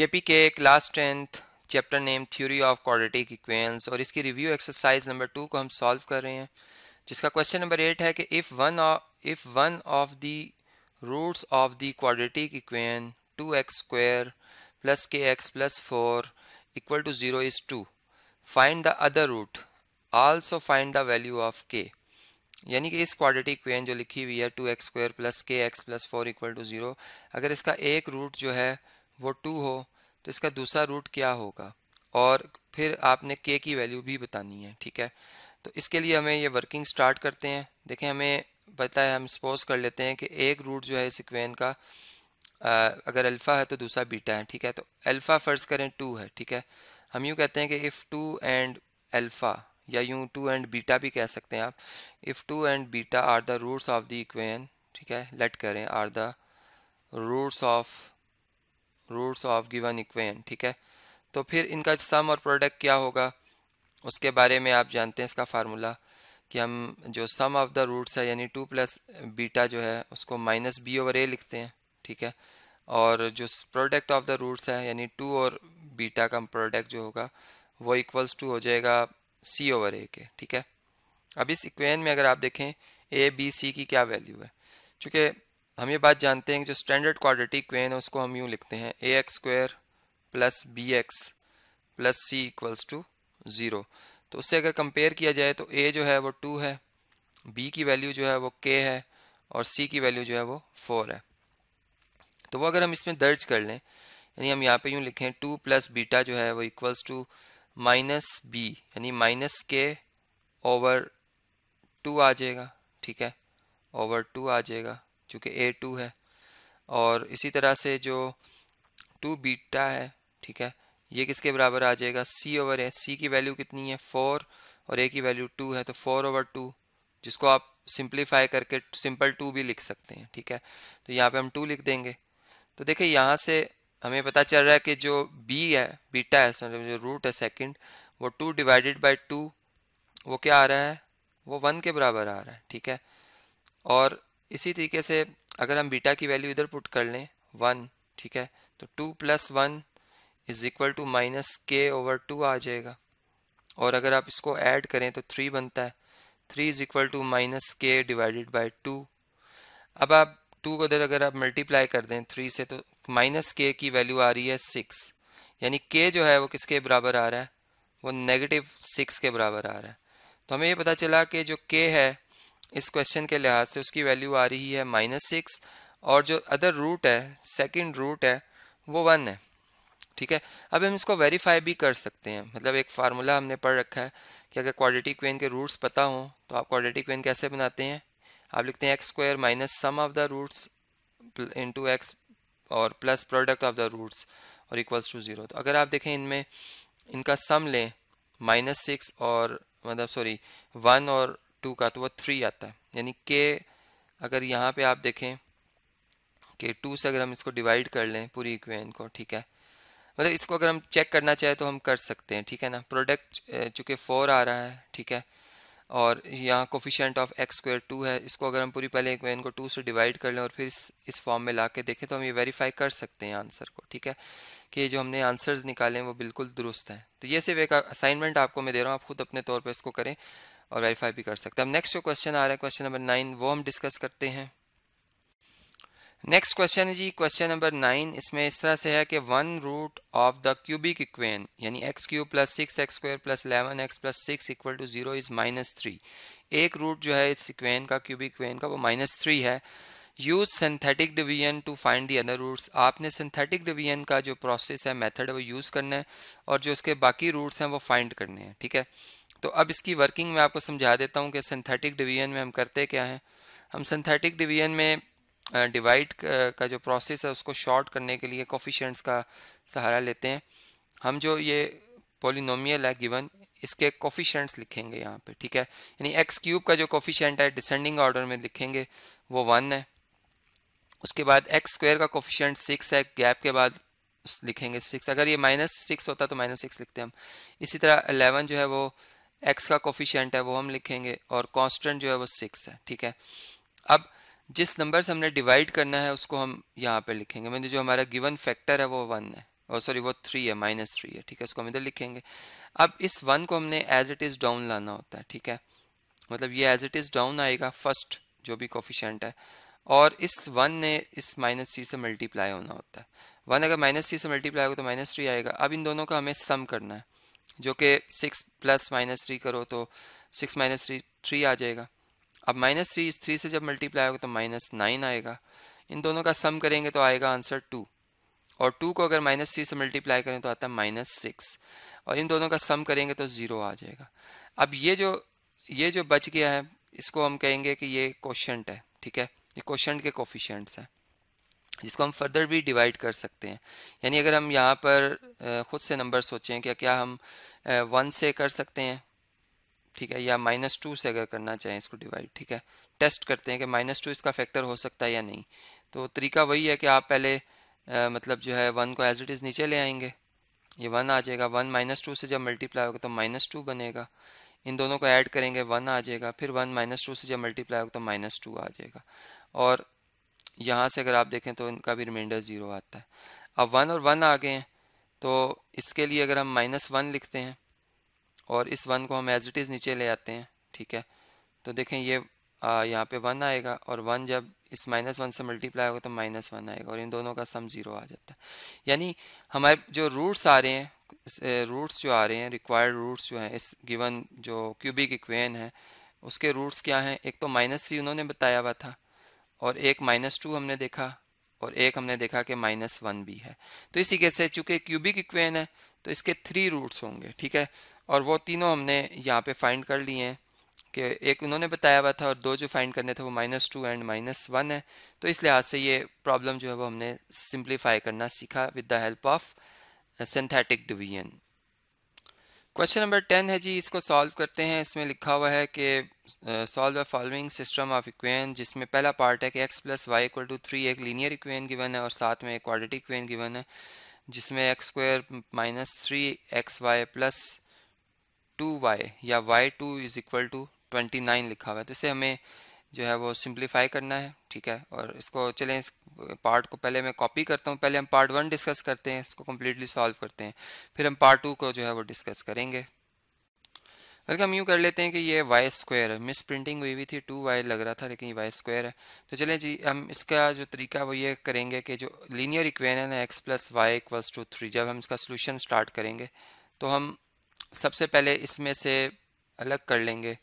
के class tenth chapter name theory of quadratic equations और इसकी रिव्यू एक्सरसाइज नंबर टू को हम सॉल्व कर रहे हैं जिसका क्वेश्चन नंबर एट है कि if one if one of the roots of the quadratic equation two x square plus k x plus four equal to zero is two find the other root also find the value of k यानी कि इस quadratic इक्वेन जो लिखी हुई है two x square plus k x plus four equal to zero अगर इसका एक रूट जो है वो टू हो तो इसका दूसरा रूट क्या होगा और फिर आपने के की वैल्यू भी बतानी है ठीक है तो इसके लिए हमें ये वर्किंग स्टार्ट करते हैं देखें हमें पता है हम सपोज कर लेते हैं कि एक रूट जो है सिक्वेन का आ, अगर अल्फ़ा है तो दूसरा बीटा है ठीक है तो अल्फ़ा फ़र्ज करें टू है ठीक है हम यूँ कहते हैं कि इफ़ टू एंड अल्फ़ा या यूँ टू एंड बीटा भी कह सकते हैं आप if two and beta are the roots of the equation ठीक है लेट करें are the roots of roots of given equation ठीक है तो फिर इनका सम और प्रोडक्ट क्या होगा उसके बारे में आप जानते हैं इसका फार्मूला कि हम जो सम ऑफ द रूट्स है यानी टू प्लस बीटा जो है उसको माइनस बी ओवर ए लिखते हैं ठीक है और जो प्रोडक्ट ऑफ द रूट्स है यानी टू और बीटा का प्रोडक्ट जो होगा वो इक्वल्स टू हो जाएगा सी ओवर ए के ठीक है अब इस इक्वेन में अगर आप देखें ए बी सी की क्या वैल्यू है चूँकि हम ये बात जानते हैं कि जो स्टैंडर्ड क्वाड्रेटिक क्वेन है उसको हम यूँ लिखते हैं a x square plus b x plus c equals to zero तो उससे अगर कंपेयर किया जाए तो ए जो है वो टू है बी की वैल्यू जो है वो के है और सी की वैल्यू जो है वो फोर है तो वो अगर हम इसमें दर्ज कर लें यानी हम यहाँ पे यूँ लिखें टू प्लस बीटा जो है वो इक्वल्स टू माइनस बी यानी माइनस के ओवर टू आ जाएगा ठीक है ओवर टू आ जाएगा चूँकि ए टू है और इसी तरह से जो टू बीटा है ठीक है ये किसके बराबर आ जाएगा सी ओवर ए सी की वैल्यू कितनी है फोर और ए की वैल्यू टू है तो फोर ओवर टू जिसको आप सिंप्लीफाई करके सिंपल टू भी लिख सकते हैं ठीक है तो यहाँ पे हम टू लिख देंगे तो देखिए यहाँ से हमें पता चल रहा है कि जो बी है बीटा है जो रूट है सेकेंड वो टू डिवाइडेड बाई टू वो क्या आ रहा है वो वन के बराबर आ रहा है ठीक है और इसी तरीके से अगर हम बीटा की वैल्यू इधर पुट कर लें वन ठीक है तो two plus one is equal to minus k over two आ जाएगा और अगर आप इसको ऐड करें तो थ्री बनता है three is equal to minus k divided by two अब आप टू को इधर अगर आप मल्टीप्लाई कर दें थ्री से तो माइनस के की वैल्यू आ रही है सिक्स यानी के जो है वो किसके बराबर आ रहा है वो नेगेटिव सिक्स के बराबर आ रहा है तो हमें ये पता चला कि जो के है इस क्वेश्चन के लिहाज से उसकी वैल्यू आ रही है माइनस सिक्स और जो अदर रूट है सेकंड रूट है वो वन है ठीक है अब हम इसको वेरीफाई भी कर सकते हैं मतलब एक फार्मूला हमने पढ़ रखा है कि अगर क्वाड्रेटिक वेन के रूट्स पता हों तो आप क्वाड्रेटिक वेन कैसे बनाते हैं आप लिखते हैं x square minus sum of the roots into x और plus product of the roots और इक्वल्स टू ज़ीरो तो अगर आप देखें इनमें इनका सम लें माइनस सिक्स और मतलब सॉरी वन और टू का तो वह थ्री आता है यानी के अगर यहाँ पे आप देखें के टू से अगर हम इसको डिवाइड कर लें पूरी इक्वेन को ठीक है मतलब इसको अगर हम चेक करना चाहें तो हम कर सकते हैं ठीक है ना प्रोडक्ट चूँकि फोर आ रहा है ठीक है और यहाँ coefficient of x square two है इसको अगर हम पूरी पहले इक्वेन को टू से डिवाइड कर लें और फिर इस इस फॉर्म में ला के देखें तो हम ये वेरीफाई कर सकते हैं आंसर को ठीक है कि ये जो हमने आंसर्स निकाले हैं वो बिल्कुल दुरुस्त हैं तो ये सिर्फ एक असाइनमेंट आपको मैं दे रहा हूँ आप खुद अपने तौर पर इसको करें और वेरीफाई भी कर सकते हैं अब नेक्स्ट जो क्वेश्चन आ रहा है क्वेश्चन नंबर नाइन वो हम डिस्कस करते हैं नेक्स्ट क्वेश्चन है जी क्वेश्चन नंबर नाइन इसमें इस तरह से है कि one root of the cubic equation यानी x cube plus six x square plus eleven x plus six equal to zero is minus three एक रूट जो है इस इक्वेन का क्यूबिक इक्वेन का वो माइनस थ्री है use synthetic division to find the other roots आपने synthetic division का जो प्रोसेस है मेथड है वो यूज़ करना है और जो उसके बाकी रूट्स हैं वो फाइंड करने हैं ठीक है तो अब इसकी वर्किंग मैं आपको समझा देता हूँ कि सिंथेटिक डिवीजन में हम करते क्या हैं हम सिंथेटिक डिवीजन में डिवाइड का जो प्रोसेस है उसको शॉर्ट करने के लिए कॉफिशेंट्स का सहारा लेते हैं हम जो ये पोलिनोमियल है गिवन इसके कोफिशेंट्स लिखेंगे यहाँ पे ठीक है यानी एक्स क्यूब का जो कोफिशेंट है डिसेंडिंग ऑर्डर में लिखेंगे वो वन है उसके बाद एक्स स्क्वेयर का कॉफिशेंट सिक्स है गैप के बाद लिखेंगे सिक्स अगर ये माइनस सिक्स होता तो माइनस सिक्स लिखते हैं हम इसी तरह अलेवन जो है वो एक्स का कोफिशियंट है वो हम लिखेंगे और कॉन्स्टेंट जो है वो सिक्स है ठीक है अब जिस नंबर से हमने डिवाइड करना है उसको हम यहाँ पर लिखेंगे मैंने जो हमारा गिवन फैक्टर है वो वन है और सॉरी वो थ्री है माइनस थ्री है ठीक है उसको हम इधर लिखेंगे अब इस वन को हमने एज इट इज़ डाउन लाना होता है ठीक है मतलब ये एज इट इज़ डाउन आएगा फर्स्ट जो भी कोफिशेंट है और इस वन ने इस माइनस थ्री से मल्टीप्लाई होना होता है वन अगर माइनस थ्री से मल्टीप्लाई होगा तो माइनस थ्री आएगा अब इन दोनों का हमें सम करना है जो कि सिक्स प्लस माइनस थ्री करो तो सिक्स माइनस थ्री थ्री आ जाएगा अब माइनस थ्री इस थ्री से जब मल्टीप्लाई होगा तो माइनस नाइन आएगा इन दोनों का सम करेंगे तो आएगा आंसर टू और टू को अगर माइनस थ्री से मल्टीप्लाई करें तो आता है माइनस सिक्स और इन दोनों का सम करेंगे तो ज़ीरो आ जाएगा अब ये जो ये जो बच गया है इसको हम कहेंगे कि ये क्वेश्चन है ठीक है ये क्वेश्चन के कोफिशेंट्स हैं जिसको हम फर्दर भी डिवाइड कर सकते हैं यानी अगर हम यहाँ पर ख़ुद से नंबर सोचें क्या क्या हम वन से कर सकते हैं ठीक है या माइनस टू से अगर करना चाहें इसको डिवाइड ठीक है टेस्ट करते हैं कि माइनस टू इसका फैक्टर हो सकता है या नहीं तो तरीका वही है कि आप पहले आ, मतलब जो है वन को एज इट इज़ नीचे ले आएंगे ये वन आ जाएगा वन माइनस टू से जब मल्टीप्लाई होगा तो माइनस टू बनेगा इन दोनों को ऐड करेंगे वन आ जाएगा फिर वन माइनस टू से जब मल्टीप्लाई होगा तो माइनस टू आ जाएगा और यहाँ से अगर आप देखें तो इनका भी रिमाइंडर ज़ीरो आता है अब वन और वन आ गए हैं तो इसके लिए अगर हम माइनस वन लिखते हैं और इस वन को हम एज इट इज़ नीचे ले आते हैं ठीक है तो देखें ये यहाँ पे वन आएगा और वन जब इस माइनस वन से मल्टीप्लाई होगा तो माइनस वन आएगा और इन दोनों का सम ज़ीरो आ जाता है यानी हमारे जो रूट्स आ रहे हैं रूट्स जो आ रहे हैं रिक्वायर्ड रूट्स जो हैं इस गिवन जो क्यूबिक इक्वेन है उसके रूट्स क्या हैं एक तो माइनस थ्री उन्होंने बताया हुआ था और एक माइनस टू हमने देखा और एक हमने देखा कि माइनस वन भी है तो इसी के से चूंकि क्यूबिक इक्वेन है तो इसके थ्री रूट्स होंगे ठीक है और वो तीनों हमने यहाँ पे फाइंड कर लिए हैं कि एक उन्होंने बताया हुआ था और दो जो फाइंड करने थे वो minus two and minus one है तो इस लिहाज से ये प्रॉब्लम जो है वो हमने सिंप्लीफाई करना सीखा with the help of synthetic division question number ten है जी इसको सॉल्व करते हैं इसमें लिखा हुआ है कि solve the following system of equation जिसमें पहला पार्ट है कि x plus y equal to three एक लीनियर इक्वेन गिवन है और साथ में एक क्वाड्रेटिक इक्वेन गिवन है जिसमें x square minus three x y plus two y या y two is equal to twenty nine लिखा हुआ है तो इसे हमें जो है वो सिंप्लीफाई करना है ठीक है और इसको चलें इस पार्ट को पहले मैं कॉपी करता हूँ पहले हम पार्ट वन डिस्कस करते हैं इसको कम्प्लीटली सॉल्व करते हैं फिर हम पार्ट टू को जो है वो डिस्कस करेंगे वेलकम यूँ कर लेते हैं कि ये वाई स्क्वायर है मिस प्रिंटिंग हुई हुई थी टू वाई लग रहा था लेकिन ये वाई स्क्वायर है तो चलें जी हम इसका जो तरीका वो ये करेंगे कि जो लीनियर इक्वेशन है x plus y equals to three जब हम इसका सोल्यूशन स्टार्ट करेंगे तो हम सबसे पहले इसमें से अलग कर लेंगे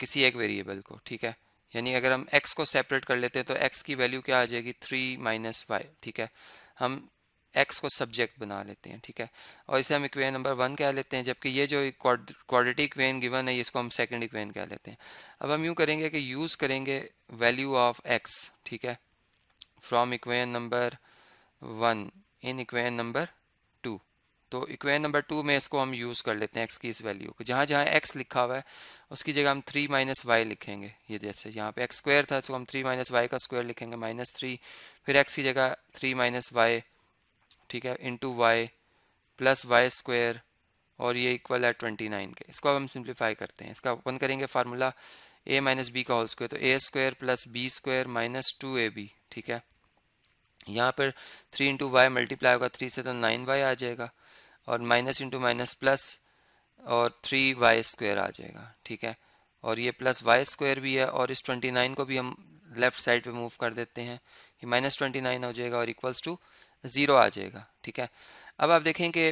किसी एक वेरिएबल को ठीक है यानी अगर हम एक्स को सेपरेट कर लेते हैं तो एक्स की वैल्यू क्या आ जाएगी थ्री माइनस वाई ठीक है हम एक्स को सब्जेक्ट बना लेते हैं ठीक है और इसे हम इक्वेन नंबर वन कह लेते हैं जबकि ये जो क्वाड्रेटिक इक्वेन गिवन है इसको हम सेकंड इक्वेन कह लेते हैं अब हम यूँ करेंगे कि यूज़ करेंगे वैल्यू ऑफ एक्स ठीक है from equation number one in equation number two तो इक्वेन नंबर टू में इसको हम यूज़ कर लेते हैं एक्स की इस वैल्यू को जहाँ जहाँ एक्स लिखा हुआ है उसकी जगह हम थ्री माइनस वाई लिखेंगे ये जैसे यहाँ पे एक्स स्क्वायर था तो हम थ्री माइनस वाई का स्क्वायर लिखेंगे माइनस थ्री फिर एक्स की जगह थ्री माइनस वाई ठीक है into y plus y square और ये इक्वल है ट्वेंटी नाइन के इसको अब हम सिंप्लीफाई करते हैं इसका ओपन करेंगे फार्मूला ए माइनस बी का होल स्क्वायर तो a square plus b square minus two a b ठीक है यहाँ पर थ्री इंटू वाई मल्टीप्लाई होगा थ्री से तो नाइन वाई आ जाएगा और माइनस इंटू माइनस प्लस और थ्री वाई स्क्वायर आ जाएगा ठीक है और ये प्लस वाई स्क्वायर भी है और इस ट्वेंटी नाइन को भी हम लेफ्ट साइड पर मूव कर देते हैं ये माइनस ट्वेंटी नाइन हो जाएगा और इक्वल्स टू ज़ीरो आ जाएगा ठीक है अब आप देखें कि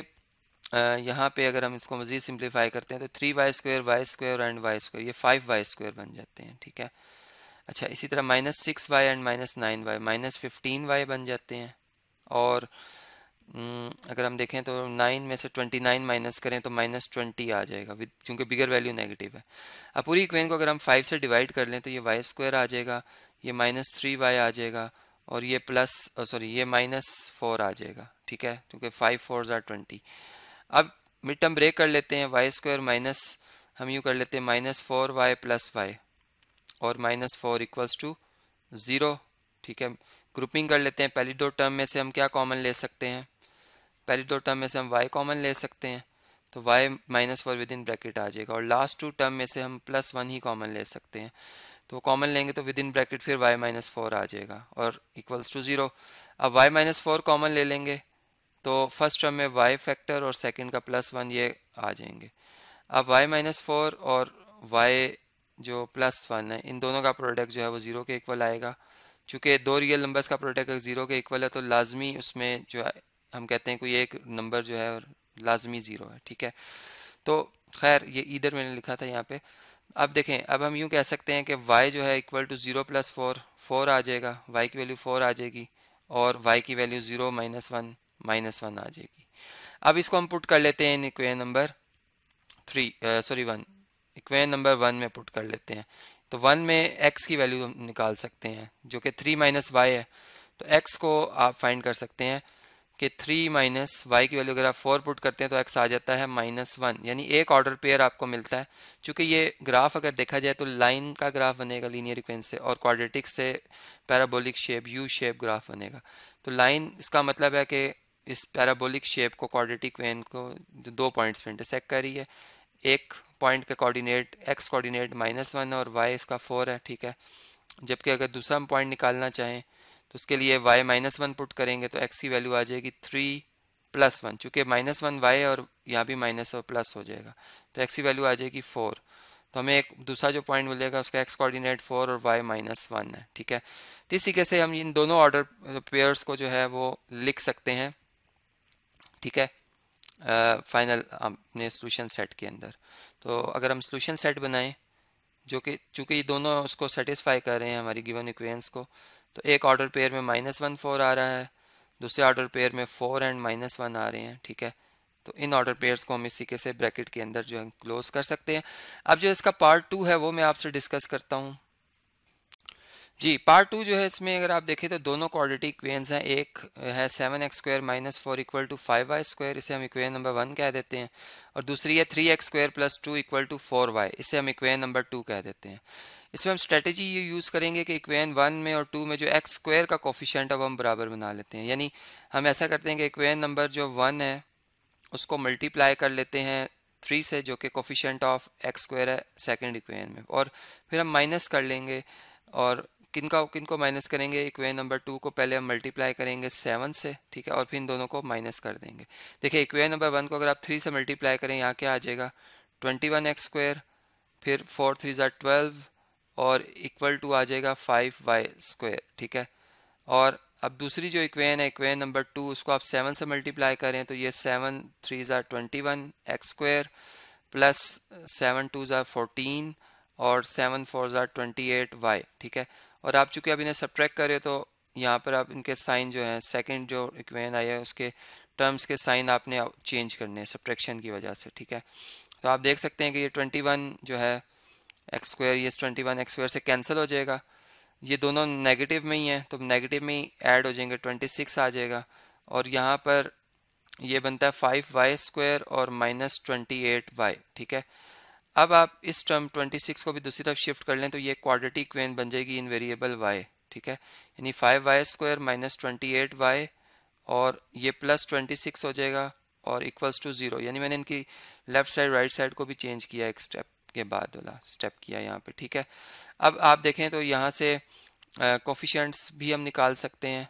यहाँ पे अगर हम इसको मज़ीद सिंप्लीफाई करते हैं तो three y square y square and y square ये फाइव वाई स्क्वायर बन जाते हैं ठीक है अच्छा इसी तरह minus six y and minus nine y minus fifteen y बन जाते हैं और अगर हम देखें तो नाइन में से ट्वेंटी नाइन माइनस करें तो माइनस ट्वेंटी आ जाएगा विद क्योंकि बिगर वैल्यू नेगेटिव है अब पूरी इक्वेन को अगर हम फाइव से डिवाइड कर लें तो ये वाई स्क्वायर आ जाएगा ये माइनस थ्री वाई आ जाएगा और ये प्लस सॉरी ये माइनस फोर आ जाएगा ठीक है क्योंकि फाइव फोर ज़ार ट्वेंटी अब मिड टर्म ब्रेक कर लेते हैं वाई स्क्वायर माइनस हम यूँ कर लेते हैं minus four y plus y और minus four equals to zero ठीक है ग्रुपिंग कर लेते हैं पहली दो टर्म में से हम क्या कॉमन ले सकते हैं पहली दो टर्म में से हम वाई कॉमन ले सकते हैं तो y minus four within bracket आ जाएगा और लास्ट टू टर्म में से हम प्लस वन ही कॉमन ले सकते हैं तो कॉमन लेंगे तो विद इन ब्रैकेट फिर वाई माइनस फोर आ जाएगा और इक्वल्स टू ज़ीरो अब वाई माइनस फोर कॉमन ले लेंगे तो फर्स्ट टर्म में वाई फैक्टर और सेकंड का प्लस वन ये आ जाएंगे अब वाई माइनस फोर और वाई जो प्लस वन है इन दोनों का प्रोडक्ट जो है वो ज़ीरो के इक्वल आएगा चूँकि दो रियल नंबर्स का प्रोडक्ट ज़ीरो के इक्वल है तो लाजमी उसमें जो है हम कहते हैं कोई एक नंबर जो है और लाजमी ज़ीरो है ठीक है तो खैर ये इधर मैंने लिखा था यहाँ पर अब देखें अब हम यूँ कह सकते हैं कि y जो है equal to zero plus four four आ जाएगा y की वैल्यू फोर आ जाएगी और y की value zero minus one minus one आ जाएगी अब इसको हम पुट कर लेते हैं in equation number three sorry one equation number one में पुट कर लेते हैं तो वन में x की वैल्यू हम निकाल सकते हैं जो कि थ्री माइनस वाई है तो एक्स को आप फाइंड कर सकते हैं कि थ्री माइनस वाई की वैल्यू अगर आप फोर पुट करते हैं तो एक्स आ जाता है माइनस वन यानी एक ऑर्डर पेयर आपको मिलता है चूंकि ये ग्राफ अगर देखा जाए तो लाइन का ग्राफ बनेगा लीनियर इक्वेंस से और क्वाड्रेटिक से parabolic shape U shape graph बनेगा तो लाइन इसका मतलब है कि इस पैराबोलिक शेप को क्वाड्रेटिक वेन को दो पॉइंट्स पे इंटरसेक्ट कर रही है एक पॉइंट का coordinate x coordinate minus one और वाई इसका फोर है ठीक है जबकि अगर दूसरा हम पॉइंट निकालना चाहें तो उसके लिए वाई माइनस वन पुट करेंगे तो एक्स की वैल्यू आ जाएगी थ्री प्लस वन चूँकि माइनस वन वाई और यहाँ भी माइनस और प्लस हो जाएगा तो एक्स की वैल्यू आ जाएगी फोर तो हमें एक दूसरा जो पॉइंट मिलेगा उसका एक्स कोऑर्डिनेट फोर और वाई माइनस वन है ठीक है तो इस तरीके से हम इन दोनों ऑर्डर पेयर्स को जो है वो लिख सकते हैं ठीक है फाइनल अपने सोल्यूशन सेट के अंदर तो अगर हम सोल्यूशन सेट बनाएं जो कि चूँकि ये दोनों उसको सेटिस्फाई कर रहे हैं हमारी गिवन इक्वेंस को तो एक ऑर्डर पेयर में माइनस वन फोर आ रहा है दूसरे ऑर्डर पेयर में फोर एंड माइनस वन आ रहे हैं ठीक है तो इन ऑर्डर पेयर्स को हम इस तरीके से ब्रैकेट के अंदर जो है क्लोज कर सकते हैं अब जो इसका पार्ट टू है वो मैं आपसे डिस्कस करता हूँ जी पार्ट टू जो है इसमें अगर आप देखें तो दोनों क्वाड्रेटिक इक्वेंस हैं एक है seven x square minus four equal to five y square इसे हम इक्वेन नंबर वन कह देते हैं और दूसरी है three x square plus two equal to four y इसे हम इक्वेन नंबर टू कह देते हैं इसमें हम स्ट्रेटेजी ये यूज़ करेंगे कि इक्वेन वन में और टू में जो एक्स स्क्वायर का कोफिशेंट अब हम बराबर बना लेते हैं यानी हम ऐसा करते हैं कि इक्वेन नंबर जो वन है उसको मल्टीप्लाई कर लेते हैं थ्री से जो कि कोफिशेंट ऑफ एक्स स्क्वायर है सेकेंड इक्वेन में और फिर हम माइनस कर लेंगे और किन का किन को माइनस करेंगे इक्वेन नंबर टू को पहले हम मल्टीप्लाई करेंगे सेवन से ठीक है और फिर इन दोनों को माइनस कर देंगे देखिए इक्वेन नंबर वन को अगर आप थ्री से मल्टीप्लाई करें यहाँ क्या आ जाएगा ट्वेंटी वन एक्स स्क्वायर फिर फोर थ्री ज़ार ट्वेल्व और इक्वल टू आ जाएगा फाइव वाई स्क्वायर ठीक है और अब दूसरी जो इक्वेन है इक्वेन नंबर टू उसको आप सेवन से मल्टीप्लाई करें तो ये सेवन थ्री ज़ार twenty one x square plus seven two ज़ार फोर्टीन और सेवन फोर ज़ार ट्वेंटी एट वाई ठीक है और आप चूंकि अब इन्हें सब्ट्रैक्ट करें तो यहाँ पर आप इनके साइन जो है सेकेंड जो इक्वेन आई है उसके टर्म्स के साइन आपने चेंज करने हैं सब्ट्रैक्शन की वजह से ठीक है तो आप देख सकते हैं कि ये ट्वेंटी वन जो है एक्स स्क्वायर ये ट्वेंटी वन एक्स स्क्वायर से कैंसिल हो जाएगा ये दोनों नेगेटिव में ही हैं तो नेगेटिव में ही ऐड हो जाएंगे ट्वेंटी सिक्स आ जाएगा और यहाँ पर ये बनता है फाइव वाई स्क्वायर और माइनस ट्वेंटी एट वाई ठीक है अब आप इस टर्म ट्वेंटी सिक्स को भी दूसरी तरफ शिफ्ट कर लें तो ये क्वाड्रेटिक क्वेन बन जाएगी इन वेरिएबल वाई ठीक है यानी five y square minus twenty eight y और ये प्लस ट्वेंटी सिक्स हो जाएगा और इक्वल्स टू ज़ीरो यानी मैंने इनकी लेफ्ट साइड राइट साइड को भी चेंज किया एक स्टेप के बाद वाला स्टेप किया यहाँ पे ठीक है अब आप देखें तो यहाँ से कोफिशेंट्स भी हम निकाल सकते हैं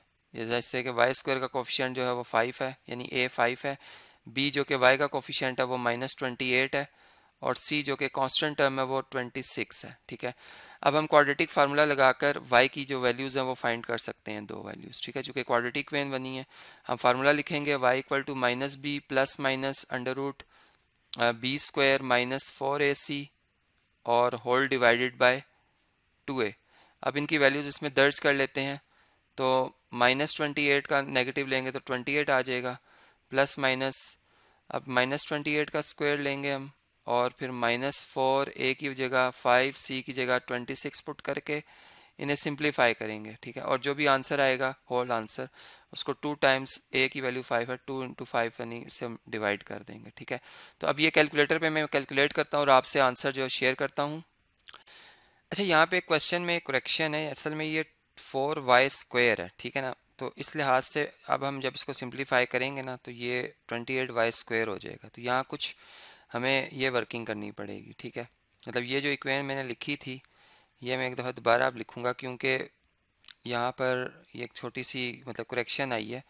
जैसे कि वाई स्क्वायर का कोफिशेंट जो है वो फाइव है यानी ए फाइव है बी जो कि वाई का कोफिशेंट है वो माइनस ट्वेंटी एट है और सी जो कि कांस्टेंट टर्म है वो ट्वेंटी सिक्स है ठीक है अब हम क्वाड्रेटिक फार्मूला लगाकर वाई की जो वैल्यूज़ हैं वो फाइंड कर सकते हैं दो वैल्यूज़ ठीक है चूँकि क्वाड्रेटिक वेन बनी है हम फार्मूला लिखेंगे y equal to minus b plus minus under root b square minus four a c और whole divided by two a अब इनकी वैल्यूज़ इसमें दर्ज कर लेते हैं तो माइनस ट्वेंटी एट का नेगेटिव लेंगे तो ट्वेंटी एट आ जाएगा प्लस माइनस अब माइनस ट्वेंटी एट का स्क्वायर लेंगे हम और फिर माइनस फोर ए की जगह फाइव सी की जगह ट्वेंटी सिक्स पुट करके इन्हें सिंप्लीफाई करेंगे ठीक है और जो भी आंसर आएगा होल आंसर उसको टू टाइम्स ए की वैल्यू फाइव है टू इंटू फाइव यानी इसे हम डिवाइड कर देंगे ठीक है तो अब ये कैलकुलेटर पे मैं कैलकुलेट करता हूँ और आपसे आंसर जो शेयर करता हूँ अच्छा यहाँ पे क्वेश्चन में करेक्शन है असल में ये फोर वाई स्क्वेयर है ठीक है ना तो इस लिहाज से अब हम जब इसको सिंप्लीफाई करेंगे ना तो ये ट्वेंटी एट वाई स्क्वेयर हो जाएगा तो यहाँ कुछ हमें ये वर्किंग करनी पड़ेगी ठीक है मतलब ये जो इक्वेन मैंने लिखी थी ये मैं एक दफ़ा दोबारा आप लिखूँगा क्योंकि यहाँ पर ये एक छोटी सी मतलब करेक्शन आई है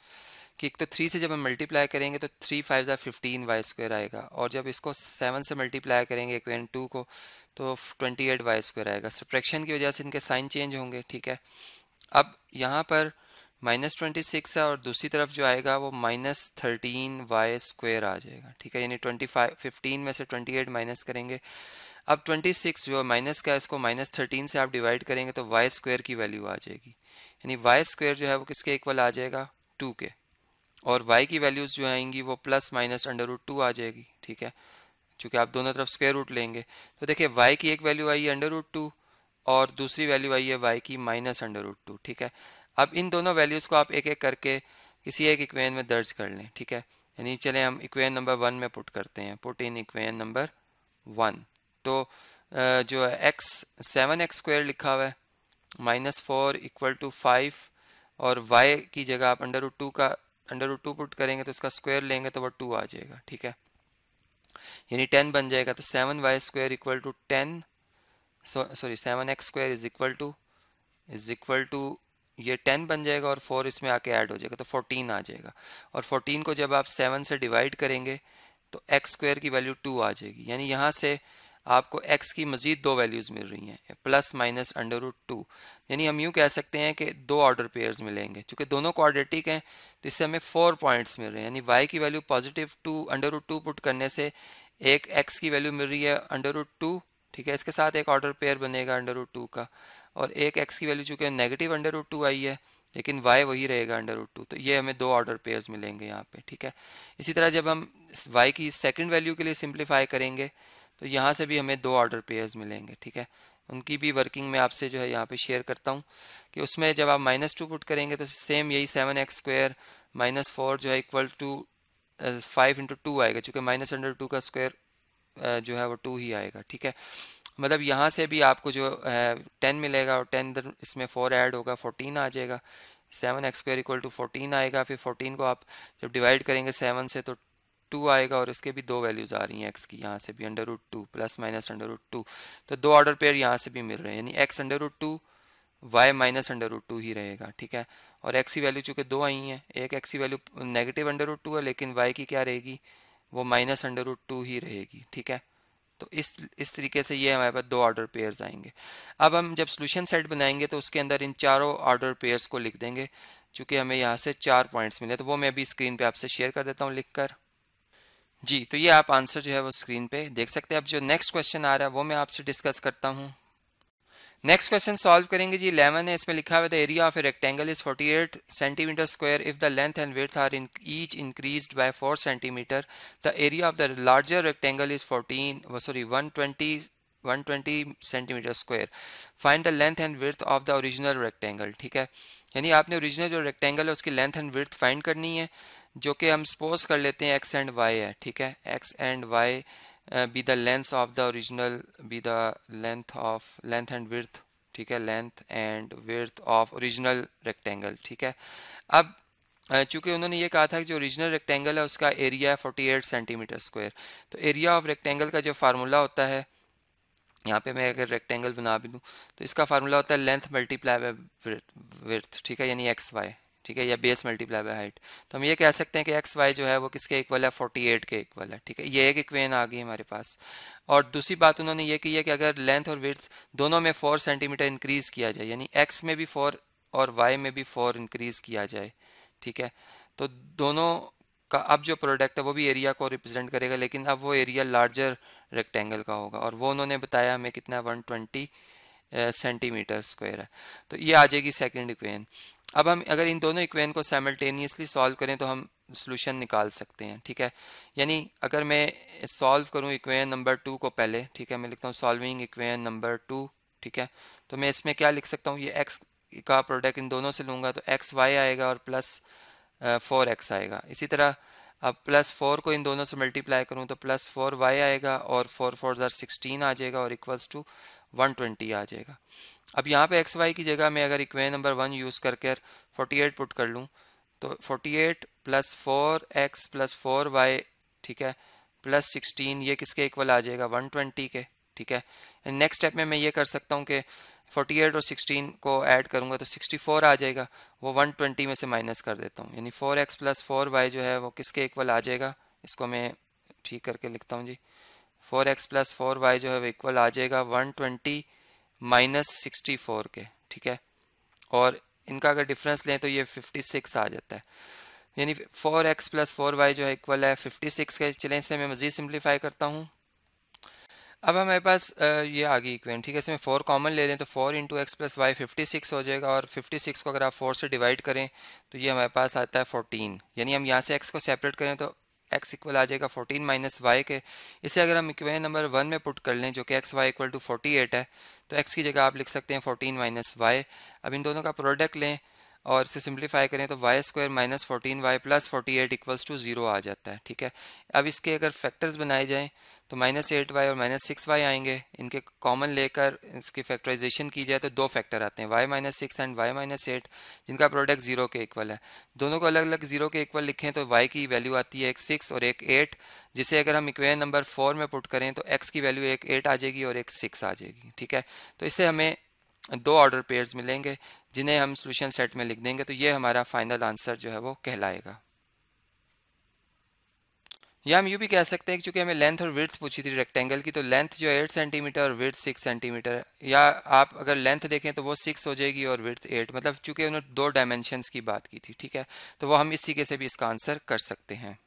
कि एक तो थ्री से जब हम मल्टीप्लाई करेंगे तो थ्री फाइव ज़ा फिफ्टीन वाई स्क्वायर आएगा और जब इसको सेवन से मल्टीप्लाई करेंगे इक्वेन टू को तो ट्वेंटी एट वाई स्क्वायर आएगा सब्ट्रैक्शन की वजह से इनके साइन चेंज होंगे ठीक है अब यहाँ पर माइनस ट्वेंटी सिक्स है और दूसरी तरफ जो आएगा वो माइनस थर्टीन वाई स्क्वायर आ जाएगा ठीक है यानी ट्वेंटी फाइव फिफ्टीन में से ट्वेंटी एट माइनस करेंगे अब 26 जो माइनस का इसको माइनस थर्टीन से आप डिवाइड करेंगे तो वाई स्क्वायर की वैल्यू आ जाएगी यानी वाई स्क्वायर जो है वो किसके इक्वल आ जाएगा टू के और वाई की वैल्यूज़ जो आएंगी वो plus minus under root two आ जाएगी ठीक है चूँकि आप दोनों तरफ स्क्वेयर रूट लेंगे तो देखिए वाई की एक वैल्यू आई है अंडर रूट टू और दूसरी वैल्यू आई है वाई की माइनस अंडर रूट टू ठीक है अब इन दोनों वैल्यूज़ को आप एक एक करके किसी एक इक्वेन में दर्ज कर लें ठीक है यानी चले हम इक्वेन नंबर वन में पुट करते हैं put in equation number one तो जो है एक्स सेवन एक्स स्क्वायर लिखा हुआ है minus four equal to five और वाई की जगह आप अंडर रूट टू का अंडर रूट टू पुट करेंगे तो उसका स्क्वायर लेंगे तो वह टू आ जाएगा ठीक है यानी टेन बन जाएगा तो seven y square equal to ten sorry seven x square is equal to is equal to ये टेन बन जाएगा और फोर इसमें आके ऐड हो जाएगा तो फोर्टीन आ जाएगा और फोर्टीन को जब आप सेवन से डिवाइड करेंगे तो एक्स स्क्वायर की वैल्यू टू आ जाएगी यानी यहाँ से आपको x की मजीद दो वैल्यूज़ मिल रही हैं plus minus under root two यानी हम यूँ कह सकते हैं कि दो ऑर्डर पेयर्स मिलेंगे क्योंकि दोनों क्वाड्रेटिक हैं तो इससे हमें फोर पॉइंट्स मिल रहे हैं यानी वाई की value positive two under root two put करने से एक एक्स की वैल्यू मिल रही है अंडर रूट टू ठीक है इसके साथ एक ऑर्डर पेयर बनेगा अंडर रूट टू का और एक एक्स की वैल्यू चूँकि नेगेटिव अंडर रूट टू आई है लेकिन y वही रहेगा अंडर रूट टू तो ये हमें दो ऑर्डर पेयर्स मिलेंगे यहाँ पे ठीक है इसी तरह जब हम y की सेकंड वैल्यू के लिए सिंप्लीफाई करेंगे तो यहाँ से भी हमें दो ऑर्डर पेयर्स मिलेंगे ठीक है उनकी भी वर्किंग में आपसे जो है यहाँ पे शेयर करता हूँ कि उसमें जब आप माइनस टू पुट करेंगे तो सेम यही seven x square minus four जो है equal to five into two आएगा चूँकि माइनस अंडर टू का स्क्वायर uh, जो है वो टू ही आएगा ठीक है मतलब यहाँ से भी आपको जो है uh, टेन मिलेगा और टेन इधर इसमें फोर ऐड होगा फोर्टीन आ जाएगा seven x square equal to fourteen आएगा फिर फोर्टीन को आप जब डिवाइड करेंगे सेवन से तो टू आएगा और इसके भी दो वैल्यूज़ आ रही हैं एक्स की यहाँ से भी under root two plus minus under root two तो दो ऑर्डर पेयर यहाँ से भी मिल रहे हैं यानी x under root two y minus under root two ही रहेगा ठीक है और एक्स की वैल्यू चूँकि दो आई हैं एक एक्स की value negative under root two है लेकिन वाई की क्या रहेगी वो माइनस अंडर रूट टू ही रहेगी ठीक है तो इस इस तरीके से ये हमारे पास दो ऑर्डर पेयर्स आएंगे अब हम जब सोल्यूशन सेट बनाएंगे तो उसके अंदर इन चारों ऑर्डर पेयर्स को लिख देंगे चूंकि हमें यहाँ से चार पॉइंट्स मिले तो वो मैं अभी स्क्रीन पे आपसे शेयर कर देता हूँ लिख कर जी तो ये आप आंसर जो है वो स्क्रीन पे देख सकते हैं अब जो नेक्स्ट क्वेश्चन आ रहा है वो मैं आपसे डिस्कस करता हूँ नेक्स्ट क्वेश्चन सॉल्व करेंगे जी इलेवन है इसमें लिखा हुआ the area of a rectangle is 48 centimetre square if the length and width are in each increase by 4 centimetre the area of the larger rectangle is 14 sorry 120 120 centimetre square find the length and width of the original rectangle ठीक है यानी आपने original जो rectangle है उसकी length and with find करनी है जो कि हम सपोज कर लेते हैं एक्स एंड वाई है ठीक है x and y be the length of the original be the length of length and width ठीक है length and width of original rectangle ठीक है अब uh, चूंकि उन्होंने ये कहा था कि जो ओरिजिनल रेक्टेंगल है उसका एरिया है 48 सेंटीमीटर स्क्वायर तो एरिया ऑफ रेक्टेंगल का जो फार्मूला होता है यहाँ पे मैं अगर रेक्टेंगल बना भी दूँ तो इसका फार्मूला होता है लेंथ मल्टीप्लाई बाय विर्थ ठीक है यानी एक्स वाई ठीक है या बेस मल्टीप्लाई बाय हाइट तो हम ये कह सकते हैं कि एक्स वाई जो है वो किसके इक्वल है 48 के इक्वल है ठीक है ये एक इक्वेन आ गई हमारे पास और दूसरी बात उन्होंने ये की है कि अगर लेंथ और विर्थ दोनों में फोर सेंटीमीटर इंक्रीज़ किया जाए यानी एक्स में भी फोर और वाई में भी फोर इंक्रीज़ किया जाए ठीक है तो दोनों का अब जो प्रोडक्ट है वो भी एरिया को रिप्रेजेंट करेगा लेकिन अब वो एरिया लार्जर रेक्टेंगल का होगा और वो उन्होंने बताया हमें कितना वन ट्वेंटी सेंटीमीटर स्क्वायर है तो ये आ जाएगी सेकेंड इक्वेन अब हम अगर इन दोनों इक्वेन को साइमल्टेनियसली सॉल्व करें तो हम सोल्यूशन निकाल सकते हैं ठीक है यानी अगर मैं सॉल्व करूं इक्वेन नंबर टू को पहले ठीक है मैं लिखता हूं सॉल्विंग इक्वेन नंबर टू ठीक है तो मैं इसमें क्या लिख सकता हूँ ये एक्स का प्रोडक्ट इन दोनों से लूँगा तो एक्स वाई आएगा और प्लस फोर एक्स आएगा इसी तरह अब प्लस फोर को इन दोनों से मल्टीप्लाई करूँ तो प्लस फोर वाई आएगा और फोर फोर जर सिक्सटीन आ जाएगा और इक्वल्स टू वन ट्वेंटी आ जाएगा अब यहाँ पे एक्स वाई की जगह मैं अगर इक्वे नंबर वन यूज़ करके फोर्टी एट पुट कर लूँ तो forty eight plus four x plus four y ठीक है प्लस सिक्सटीन ये किसके इक्वल आ जाएगा वन ट्वेंटी के ठीक है नेक्स्ट स्टेप में मैं ये कर सकता हूँ कि 48 और 16 को ऐड करूंगा तो 64 आ जाएगा वो 120 में से माइनस कर देता हूँ यानी 4x x plus four y जो है वो किसके इक्वल आ जाएगा इसको मैं ठीक करके लिखता हूँ जी 4x x plus four y जो है वो इक्वल आ जाएगा 120 ट्वेंटी माइनस सिक्सटी के ठीक है और इनका अगर डिफरेंस लें तो ये 56 आ जाता है यानी 4x x plus four y जो है इक्वल है सिक्स के चलें से मैं मज़ीद सिंप्लीफाई करता हूँ अब हमारे पास ये आ गई इक्वेंट ठीक है इसमें फोर कॉमन ले लें तो four into x plus y fifty six हो जाएगा और फिफ्टी सिक्स को अगर आप फोर से डिवाइड करें तो ये हमारे पास आता है फोर्टीन यानी हम यहाँ से एक्स को सेपरेट करें तो एक्स इक्वल आ जाएगा फोर्टीन माइनस वाई के इसे अगर हम इक्वेशन नंबर वन में पुट कर लें जो कि x y equal to forty eight है तो एक्स की जगह आप लिख सकते हैं फोर्टीन माइनस वाई अब इन दोनों का प्रोडक्ट लें और इसे सिंप्लीफाई करें तो y square minus fourteen y plus forty eight equals to zero आ जाता है ठीक है अब इसके अगर फैक्टर्स बनाए जाएँ तो माइनस एट वाई और माइनस सिक्स वाई आएंगे इनके कॉमन लेकर इसकी फैक्टराइजेशन की जाए तो दो फैक्टर आते हैं y minus six and y minus eight जिनका प्रोडक्ट जीरो के इक्वल है दोनों को अलग अलग जीरो के इक्वल लिखें तो वाई की वैल्यू आती है एक सिक्स और एक एट जिसे अगर हम इक्वेन नंबर फोर में पुट करें तो एक्स की वैल्यू एक एट आ जाएगी और एक सिक्स आ जाएगी ठीक है तो इससे हमें दो ऑर्डर पेयर्स मिलेंगे जिन्हें हम सोल्यूशन सेट में लिख देंगे तो ये हमारा फाइनल आंसर जो है वो कहलाएगा या हम यू भी कह सकते हैं क्योंकि हमें लेंथ और विर्थ पूछी थी रेक्टेंगल की तो लेंथ जो है एट सेंटीमीटर और विर्थ सिक्स सेंटीमीटर या आप अगर लेंथ देखें तो वो सिक्स हो जाएगी और विर्थ एट मतलब चूंकि उन्होंने दो डायमेंशन की बात की थी ठीक है तो वो हम इस तरीके से भी इसका आंसर कर सकते हैं